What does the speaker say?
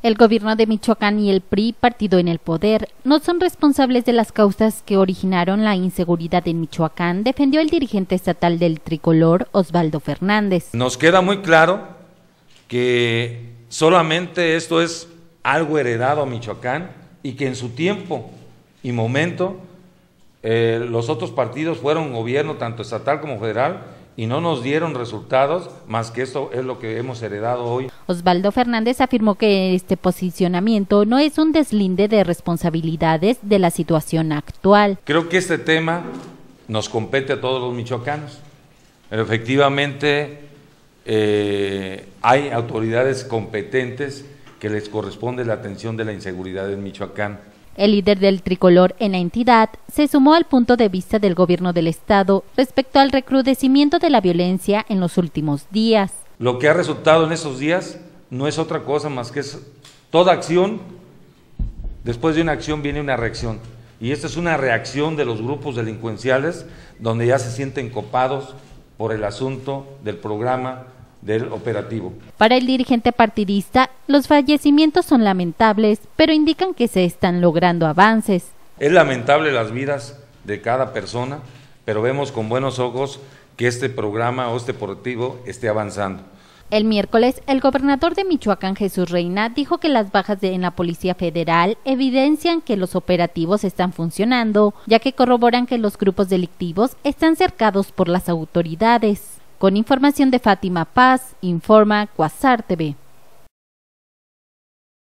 El gobierno de Michoacán y el PRI, partido en el poder, no son responsables de las causas que originaron la inseguridad en Michoacán, defendió el dirigente estatal del tricolor, Osvaldo Fernández. Nos queda muy claro que solamente esto es algo heredado a Michoacán y que en su tiempo y momento eh, los otros partidos fueron gobierno tanto estatal como federal y no nos dieron resultados, más que esto es lo que hemos heredado hoy. Osvaldo Fernández afirmó que este posicionamiento no es un deslinde de responsabilidades de la situación actual. Creo que este tema nos compete a todos los michoacanos. Efectivamente, eh, hay autoridades competentes que les corresponde la atención de la inseguridad en Michoacán. El líder del tricolor en la entidad se sumó al punto de vista del gobierno del Estado respecto al recrudecimiento de la violencia en los últimos días. Lo que ha resultado en esos días no es otra cosa más que toda acción, después de una acción viene una reacción. Y esta es una reacción de los grupos delincuenciales donde ya se sienten copados por el asunto del programa del operativo. Para el dirigente partidista, los fallecimientos son lamentables, pero indican que se están logrando avances. Es lamentable las vidas de cada persona, pero vemos con buenos ojos que este programa o este deportivo esté avanzando. El miércoles, el gobernador de Michoacán, Jesús Reina, dijo que las bajas en la Policía Federal evidencian que los operativos están funcionando, ya que corroboran que los grupos delictivos están cercados por las autoridades. Con información de Fátima Paz, informa Cuasar TV.